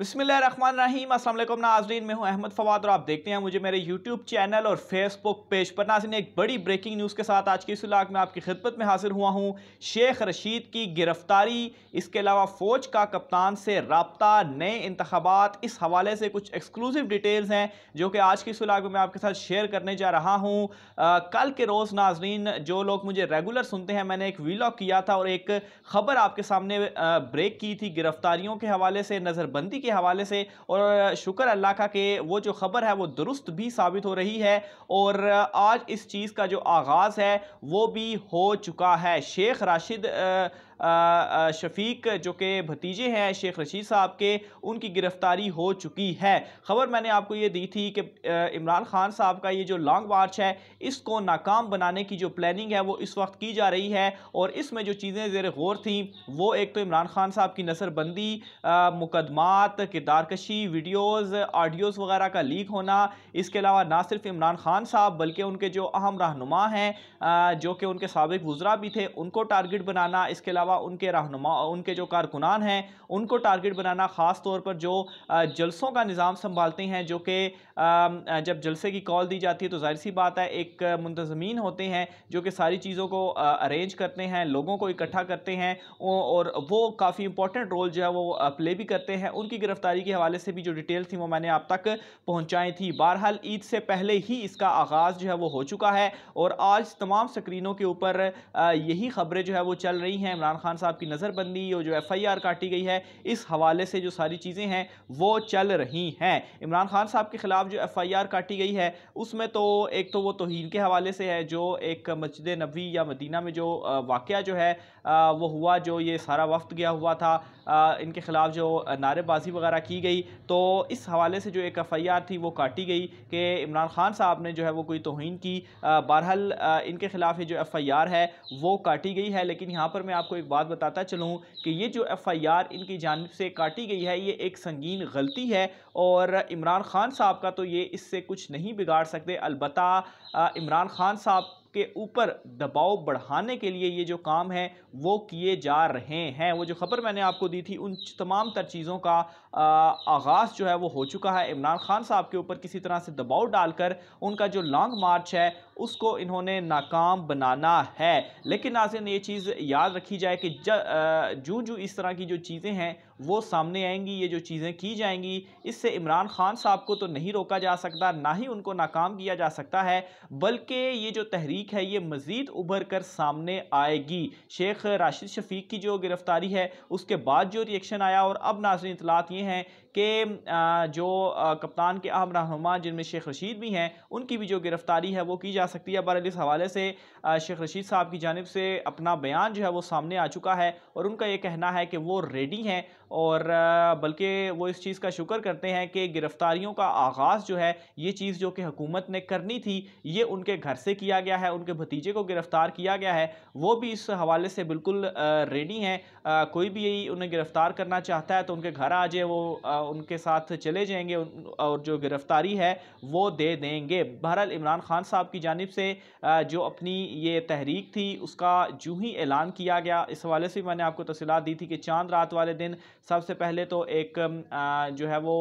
बसमिलीम असल नाजरीन मैं हूं अहमद फवाद और आप देखते हैं मुझे मेरे यूट्यूब चैनल और फेसबुक पेज पर नाजिन एक बड़ी ब्रेकिंग न्यूज़ के साथ आज की इस में आपकी खिदमत में हाजिर हुआ हूं शेख रशीद की गिरफ्तारी इसके अलावा फ़ौज का कप्तान से रबता नए इंतबात इस हवाले से कुछ एक्सक्लूसिव डिटेल्स हैं जो कि आज की इस में मैं आपके साथ शेयर करने जा रहा हूँ कल के रोज़ नाजरीन जो लोग मुझे रेगुलर सुनते हैं मैंने एक वीलॉग किया था और एक ख़बर आपके सामने ब्रेक की थी गिरफ्तारियों के हवाले से नज़रबंदी के हवाले से और शुक्र अल्लाह का कि वो जो ख़बर है वो दुरुस्त भी साबित हो रही है और आज इस चीज़ का जो आगाज़ है वो भी हो चुका है शेख राशिद आ, शफीक जो कि भतीजे हैं शेख रशीद साहब के उनकी गिरफ्तारी हो चुकी है खबर मैंने आपको ये दी थी कि इमरान खान साहब का ये जो लॉन्ग मार्च है इसको नाकाम बनाने की जो प्लानिंग है वो इस वक्त की जा रही है और इसमें जो चीज़ें ज़ेर गौर थी वो एक तो इमरान खान साहब की नसरबंदी मुकदमात किरदारकशी वीडियोज़ ऑडियोज़ वगैरह का लीक होना इसके अलावा ना सिर्फ इमरान खान साहब बल्कि उनके जो अहम रहनुमा हैं जो कि उनके सबक गुज़रा भी थे उनको टारगेट बनाना इसके अलावा अलावा उनके रहनुमा उनके जो कारकुनान हैं उनको टारगेट बनाना ख़ास तौर पर जो जलसों का निज़ाम संभालते हैं जो कि जब जलसे की कॉल दी जाती है तो जाहिर सी बात है एक मुंतजमीन होते हैं जो कि सारी चीज़ों को अरेंज करते हैं लोगों को इकट्ठा करते हैं और वो काफ़ी इंपॉर्टेंट रोल जो है वो प्ले भी करते हैं उनकी गिरफ्तारी के हवाले से भी जो डिटेल थी वो मैंने आप तक पहुँचाई थी बहरहाल ईद से पहले ही इसका आगाज़ जो है वो हो चुका है और आज तमाम स्क्रीनों के ऊपर यही खबरें जो है वो चल रही हैं इमरान खान साहब की नज़रबंदी और जो एफआईआर काटी गई है इस हवाले से जो सारी चीज़ें हैं वो चल रही हैं इमरान खान साहब के ख़िलाफ़ जो एफआईआर काटी गई है उसमें तो एक तो वो तोहन के हवाले से है जो एक मस्जिद नबी या मदीना में जो वाक़ जो है वो हुआ जो ये सारा वफ्त गया हुआ था इनके ख़िलाफ़ जो नारेबाजी वगैरह की गई तो इस हवाले से जो एक एफ़ आई आर थी वो काटी गई कि इमरान खान साहब ने जो है वो कोई तोहन की बहरहाल इनके ख़िलाफ़ ये जो एफ़ आई आर है वो काटी गई है लेकिन यहाँ पर मैं आपको एक बात बताता चलूँ कि ये जो एफ़ आई आर इनकी जानब से काटी गई है ये एक संगीन गलती है और इमरान खान साहब का तो ये इससे कुछ नहीं बिगाड़ सकते अलबत् इमरान खान साहब के ऊपर दबाव बढ़ाने के लिए ये जो काम है वो किए जा रहे हैं वो जो खबर मैंने आपको दी थी उन तमाम तर चीज़ों का आगाज़ जो है वो हो चुका है इमरान खान साहब के ऊपर किसी तरह से दबाव डालकर उनका जो लॉन्ग मार्च है उसको इन्होंने नाकाम बनाना है लेकिन नाजिन ये चीज़ याद रखी जाए कि जू जू इस तरह की जो चीज़ें हैं वो सामने आएंगी ये जो चीज़ें की जाएंगी इससे इमरान खान साहब को तो नहीं रोका जा सकता ना ही उनको नाकाम किया जा सकता है बल्कि ये जो तहरीक है ये मज़ीद उभर कर सामने आएगी शेख राशिद शफीक की जो गिरफ़्तारी है उसके बाद जो रिएक्शन आया और अब नाजन इतलात ये हैं कि जो कप्तान के अहम रहनुमा जिनमें शेख रशीद भी हैं उनकी भी जो गिरफ़्तारी है वो की जा सकती है बरअल इस हवाले से शेख रशीद साहब की जानब से अपना बयान जो है वो सामने आ चुका है और उनका ये कहना है कि वो रेडी हैं और बल्कि वो इस चीज़ का शुक्र करते हैं कि गिरफ़्तारियों का आगाज़ जो है ये चीज़ जो कि हुकूमत ने करनी थी ये उनके घर से किया गया है उनके भतीजे को गिरफ़्तार किया गया है वो भी इस हवाले से बिल्कुल रेडी हैं कोई भी यही उन्हें गिरफ़्तार करना चाहता है तो उनके घर आ जाए वो उनके साथ चले जाएंगे और जो गिरफ्तारी है वो दे देंगे बहरहाल इमरान खान साहब की जानब से जो अपनी ये तहरीक थी उसका जूँ ही ऐलान किया गया इस हवाले से मैंने आपको तफ़ीत दी थी कि चांद रात वाले दिन सबसे पहले तो एक जो है वो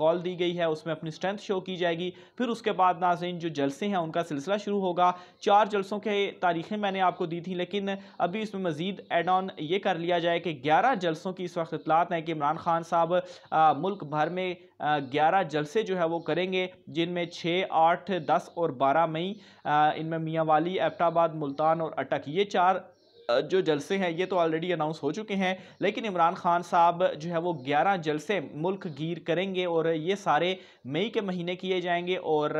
कॉल दी गई है उसमें अपनी स्ट्रेंथ शो की जाएगी फिर उसके बाद नाजन जो जलसे हैं उनका सिलसिला शुरू होगा चार जलसों के तारीखें मैंने आपको दी थी लेकिन अभी इसमें मज़ीद एड ऑन ये कर लिया जाए कि ग्यारह जलसों की इस वक्त इतलात हैं कि इमरान खान साहब मुल्क भर में ग्यारह जलसे जो है वो करेंगे जिनमें छः आठ दस और बारह मई इनमें मियाँ वाली एबटाबाद मुल्तान और अटक ये चार जो जलसे हैं ये तो ऑलरेडी अनाउंस हो चुके हैं लेकिन इमरान खान साहब जो है वो 11 जलसे मुल्क गिर करेंगे और ये सारे मई के महीने किए जाएंगे और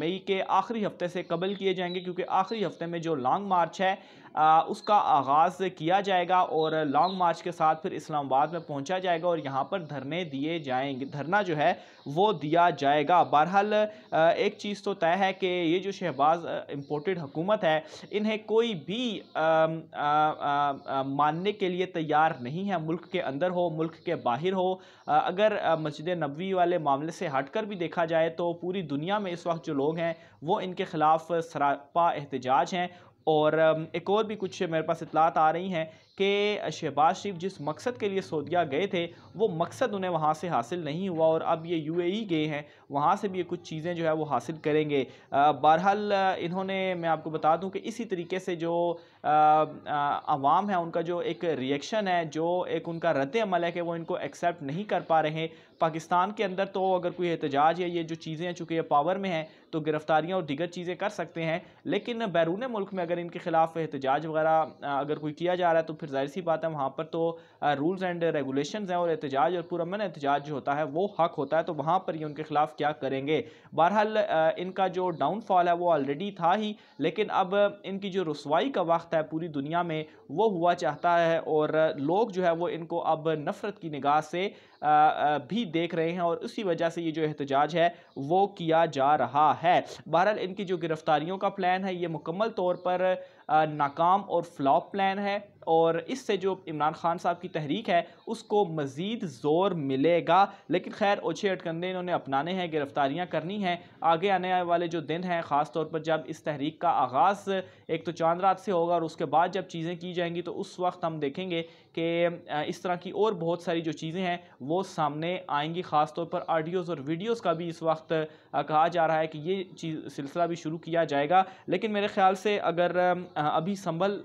मई के आखिरी हफ्ते से कबल किए जाएंगे क्योंकि आखिरी हफ्ते में जो लॉन्ग मार्च है उसका आगाज़ किया जाएगा और लॉन्ग मार्च के साथ फिर इस्लामाबाद में पहुंचा जाएगा और यहाँ पर धरने दिए जाएंगे धरना जो है वो दिया जाएगा बहरहाल एक चीज़ तो तय है कि ये जो शहबाज इम्पोर्टेड हुकूमत है इन्हें कोई भी आ, आ, आ, मानने के लिए तैयार नहीं है मुल्क के अंदर हो मुल्क के बाहर हो अगर मस्जिद नबवी वाले मामले से हट कर भी देखा जाए तो पूरी दुनिया में इस वक्त जो लोग हैं वो इनके ख़िलाफ़ सरापा एहतजाज हैं और एक और भी कुछ मेरे पास इतलात आ रही हैं कि शहबाज शरीफ जिस मकसद के लिए सऊदिया गए थे वो मकसद उन्हें वहाँ से हासिल नहीं हुआ और अब ये यूएई गए हैं वहाँ से भी ये कुछ चीज़ें जो है वो हासिल करेंगे बहरहाल इन्होंने मैं आपको बता दूं कि इसी तरीके से जो आवाम है उनका जो एक रिएक्शन है जो एक उनका रद्द अमल है कि वो इनको एक्सेप्ट नहीं कर पा रहे हैं पाकिस्तान के अंदर तो अगर कोई एहतजाज या ये जो चीज़ें हैं चूँकि ये पावर में हैं तो गिरफ्तारियाँ और दीगर चीज़ें कर सकते हैं लेकिन बैरून मुल्क में अगर इनके खिलाफ एहतजाज वगैरह अगर कोई किया जा रहा है तो फिर फिर जाहिर सी बात है वहाँ पर तो रूल्स एंड रेगुलेशन हैं और एहतजाज और पूरा मन एहतजाज जो होता है वो हक होता है तो वहाँ पर ये उनके खिलाफ क्या करेंगे बहरहाल इनका जो डाउनफॉल है वो ऑलरेडी था ही लेकिन अब इनकी जो रसवाई का वक्त है पूरी दुनिया में वो हुआ चाहता है और लोग जो है वो इनको अब नफ़रत की निगाह से भी देख रहे हैं और उसी वजह से ये जो एहतजाज है वो किया जा रहा है बहरहाल इनकी जो गिरफ़्तारियों का प्लान है ये मुकम्मल तौर पर नाकाम और फ्लॉप प्लान है और इससे जो इमरान खान साहब की तहरीक है उसको मज़ीद ज़ोर मिलेगा लेकिन खैर ओछे अटकंदे इन्होंने अपनाने हैं गिरफ्तारियाँ करनी हैं आगे आने वाले जो दिन हैं ख़ास तौर पर जब इस तहरीक का आगाज़ एक तो चांद रात से होगा और उसके बाद जब चीज़ें की जाएंगी तो उस वक्त हम देखेंगे कि इस तरह की और बहुत सारी जो चीज़ें हैं वो सामने आएंगी ख़ास तौर पर आडियोज़ और वीडियोज़ का भी इस वक्त कहा जा रहा है कि ये चीज़ सिलसिला भी शुरू किया जाएगा लेकिन मेरे ख्याल से अगर अभी संभल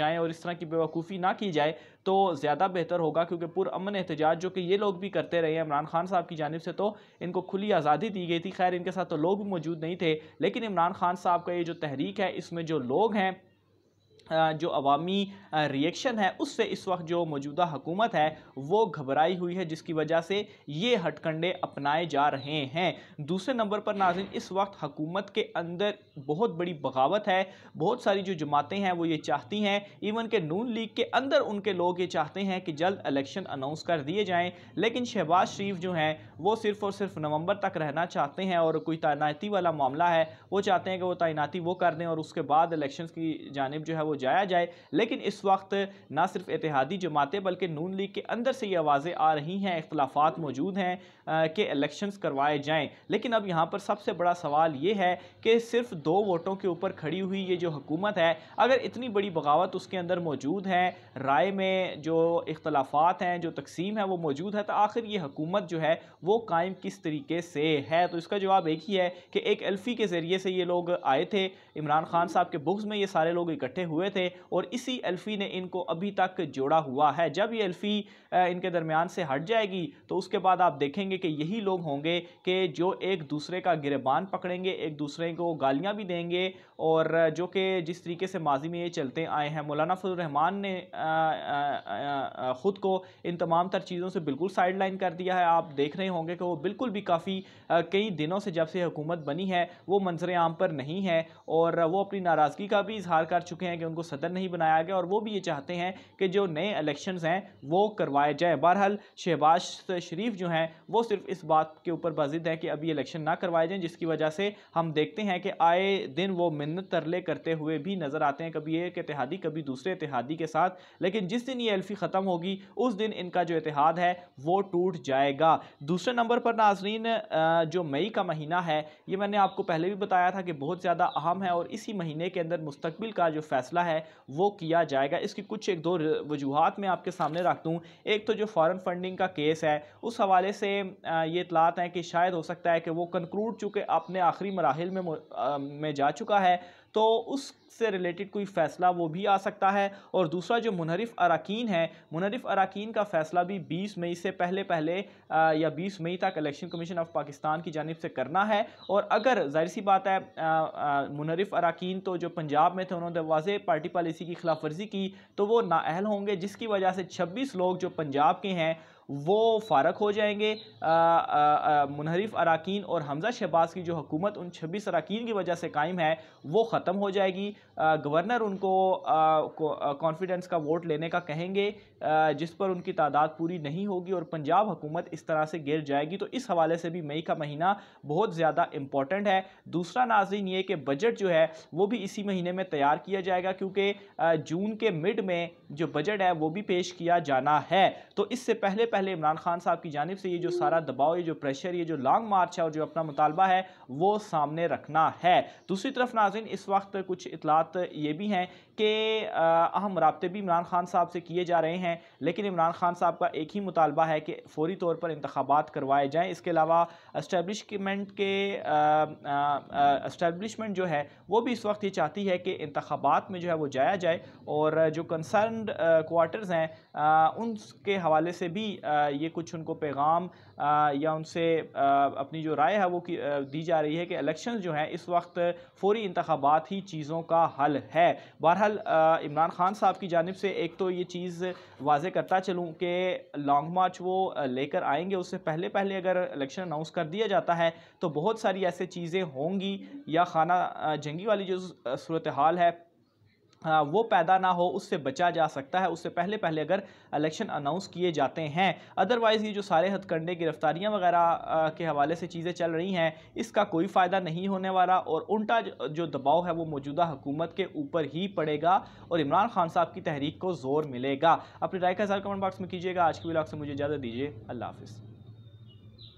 जाएँ और इस तरह की बेवकूफ़ी ना की जाए तो ज़्यादा बेहतर होगा क्योंकि पुरान एहतजाज जो कि ये लोग भी करते रहे इमरान खान साहब की जानब से तो इनको खुली आज़ादी दी गई थी खैर इनके साथ तो लोग भी मौजूद नहीं थे लेकिन इमरान खान साहब का ये जो तहरीक है इसमें जो लोग हैं जो अवामी रिएक्शन है उससे इस वक्त जो मौजूदा हुकूमत है वो घबराई हुई है जिसकी वजह से ये हटकंडे अपनाए जा रहे हैं दूसरे नंबर पर नाजिन इस वक्त हकूमत के अंदर बहुत बड़ी बगावत है बहुत सारी जो जमातें हैं वो ये चाहती हैं इवन के नून लीग के अंदर उनके लोग ये चाहते हैं कि जल्द इलेक्शन अनाउंस कर दिए जाएँ लेकिन शहबाज शरीफ जो हैं वो सिर्फ़ और सिर्फ नवंबर तक रहना चाहते हैं और कोई तैनाती वाला मामला है वो चाहते हैं कि वो तैनाती वो कर दें और उसके बाद इलेक्शन की जानब जो है वो जाया जाए लेकिन इस वक्त ना सिर्फ इतिहादी जमातें बल्कि नून लीग के अंदर से ये आवाज़ें आ रही हैं इख्लाफात मौजूद हैं कि इलेक्शंस करवाए जाएं लेकिन अब यहाँ पर सबसे बड़ा सवाल ये है कि सिर्फ दो वोटों के ऊपर खड़ी हुई ये जो हुकूमत है अगर इतनी बड़ी बगावत उसके अंदर मौजूद है राय में जो अख्तलाफात हैं जो तकसीम है वो मौजूद है तो आखिर ये हुकूमत जो है वो कायम किस तरीके से है तो इसका जवाब एक ही है कि एक एल्फ़ी के ज़रिए से ये लोग आए थे इमरान खान साहब के बुक्स में ये सारे लोग इकट्ठे हुए हुए थे और इसी एल्फ़ी ने इनको अभी तक जोड़ा हुआ है जब ये एल्फ़ी इनके दरमियान से हट जाएगी तो उसके बाद आप देखेंगे कि यही लोग होंगे कि जो एक दूसरे का गिरबान पकड़ेंगे एक दूसरे को गालियाँ भी देंगे और जो कि जिस तरीके से माजी में ये चलते आए हैं मौलाना फजलरहमान ने ख़ुद को इन तमाम तर चीज़ों से बिल्कुल साइड लाइन कर दिया है आप देख रहे होंगे कि वो बिल्कुल भी काफ़ी कई दिनों से जब से हुकूमत बनी है वो मंजर आम पर नहीं है और वो अपनी नाराज़गी का भी इजहार कर चुके हैं कि उनको सदर नहीं बनाया गया और वो भी ये चाहते हैं कि जो नए इलेक्शन हैं वो करवाए जाए बहरहाल शहबाज शरीफ जो हैं वो सिर्फ इस बात के ऊपर बाजिद है कि अभी इलेक्शन ना करवाए जाएँ जिसकी वजह से हम देखते हैं कि आए दिन वो मिन्नत तरले करते हुए भी नज़र आते हैं कभी एक इतिहादी कभी दूसरे इतिहादी के साथ लेकिन जिस दिन ये एल्फी ख़त्म होगी उस दिन इनका जो इतिहाद है वो टूट जाएगा दूसरे नंबर पर नाजरीन जो मई का महीना है ये मैंने आपको पहले भी बताया था कि बहुत ज़्यादा अहम है और इसी महीने के अंदर मुस्तबिल का जो फ़ैसला है वो किया जाएगा इसकी कुछ एक दो वजूहत मैं आपके सामने रख दूँ एक तो जो फ़ॉरन फंडिंग का केस है उस हवाले से ये इतलात हैं कि शायद हो सकता है कि वो कंक्लूड चूँकि अपने आखिरी मराहल में में जा चुका है तो उससे रिलेटेड कोई फ़ैसला वो भी आ सकता है और दूसरा जो मुनरफ अरकान है मुनरफ अरकान का फ़ैसला भी बीस मई से पहले पहले आ, या बीस मई तक इलेक्शन कमीशन ऑफ पाकिस्तान की जानब से करना है और अगर जाहिर सी बात है मुनरफ अरकान तो जो पंजाब में थे उन्होंने वाज पार्टी पॉलिसी की खिलाफ वर्जी की तो वो नाअहल होंगे जिसकी वजह से छब्बीस लोग जो पंजाब के हैं वो फ़ारक हो जाएंगे मुनहरफ अरकान और हमज़ा शहबाज की जो हुकूमत उन छब्बीस अरकान की वजह से कायम है वो ख़त्म हो जाएगी गवर्नर उनको कॉन्फिडेंस का वोट लेने का कहेंगे आ, जिस पर उनकी तादाद पूरी नहीं होगी और पंजाब हुकूमत इस तरह से गिर जाएगी तो इस हवाले से भी मई का महीना बहुत ज़्यादा इम्पॉटेंट है दूसरा नाजन ये कि बजट जो है वो भी इसी महीने में तैयार किया जाएगा क्योंकि जून के मिड में जो बजट है वो भी पेश किया जाना है तो इससे पहले पहले इमरान खान साहब की जानब से ये जो सारा दबाव ये जो प्रेशर ये जो लॉन्ग मार्च है और जो अपना मुतालबा है वो सामने रखना है दूसरी तरफ नाजिन इस वक्त कुछ इतलात ये भी हैं के अहम रबते भी इमरान खान साहब से किए जा रहे हैं लेकिन इमरान खान साहब का एक ही मुतालबा है कि फौरी तौर पर इंतबात करवाए जाएँ इसके अलावा इस्टबलिशमेंट के इस्टबलिशमेंट जो है वो भी इस वक्त ये चाहती है कि इंतबात में जो है वो जाया जाए और जो कंसर्न क्वार्टर्स हैं उनके हवाले से भी आ, ये कुछ उनको पैगाम या उनसे अपनी जो राय है वो की, दी जा रही है कि इलेक्शन जो हैं इस वक्त फौरी इंतबात ही चीज़ों का हल है बारह बहरहाल इमरान खान साहब की जानब से एक तो ये चीज़ वाज करता चलूँ कि लॉन्ग मार्च वो लेकर आएंगे उससे पहले पहले अगर इलेक्शन अनाउंस कर दिया जाता है तो बहुत सारी ऐसी चीज़ें होंगी या खाना जंगी वाली जो सूरत हाल है वो पैदा ना हो उससे बचा जा सकता है उससे पहले पहले अगर इलेक्शन अनाउंस किए जाते हैं अदरवाइज़ ये जो सारे हथकंडे गिरफ्तारियां वगैरह के हवाले से चीज़ें चल रही हैं इसका कोई फ़ायदा नहीं होने वाला और उल्टा जो दबाव है वो मौजूदा हुकूमत के ऊपर ही पड़ेगा और इमरान खान साहब की तहरीक को ज़ोर मिलेगा अपनी राय का हजार कमेंट बॉक्स में कीजिएगा आज के ब्लॉग से मुझे इजाज़त दीजिए अल्लाह हाफिज़